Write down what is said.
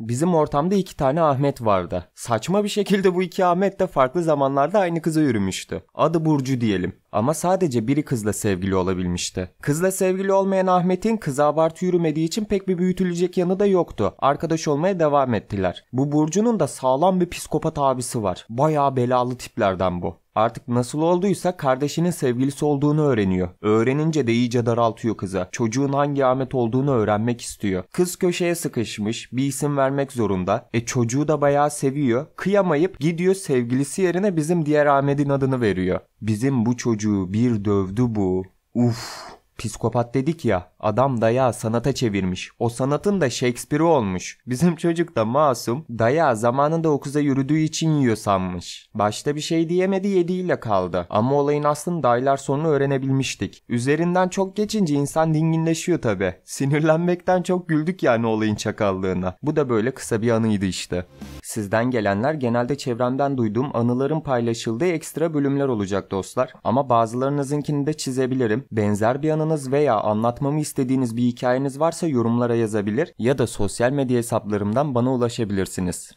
Bizim ortamda iki tane Ahmet vardı. Saçma bir şekilde bu iki Ahmet de farklı zamanlarda aynı kıza yürümüştü. Adı Burcu diyelim ama sadece biri kızla sevgili olabilmişti. Kızla sevgili olmayan Ahmet'in kıza abartı yürümediği için pek bir büyütülecek yanı da yoktu. Arkadaş olmaya devam ettiler. Bu Burcu'nun da sağlam bir psikopat abisi var. Bayağı belalı tiplerden bu. Artık nasıl olduysa kardeşinin sevgilisi olduğunu öğreniyor. Öğrenince de iyice daraltıyor kıza. Çocuğun hangi Ahmet olduğunu öğrenmek istiyor. Kız köşeye sıkışmış, bir isim vermek zorunda. E çocuğu da bayağı seviyor. Kıyamayıp gidiyor sevgilisi yerine bizim diğer Ahmet'in adını veriyor. Bizim bu çocuğu bir dövdü bu. Uf. Psikopat dedik ya adam daya sanata çevirmiş. O sanatın da Shakespeare'i olmuş. Bizim çocuk da masum daya zamanında okuza yürüdüğü için yiyor sanmış. Başta bir şey diyemedi yediğiyle kaldı. Ama olayın aslında daylar sonra öğrenebilmiştik. Üzerinden çok geçince insan dinginleşiyor tabi. Sinirlenmekten çok güldük yani olayın çakallığına. Bu da böyle kısa bir anıydı işte. Sizden gelenler genelde çevremden duyduğum anıların paylaşıldığı ekstra bölümler olacak dostlar. Ama bazılarınızınkini de çizebilirim. Benzer bir anınız veya anlatmamı istediğiniz bir hikayeniz varsa yorumlara yazabilir ya da sosyal medya hesaplarımdan bana ulaşabilirsiniz.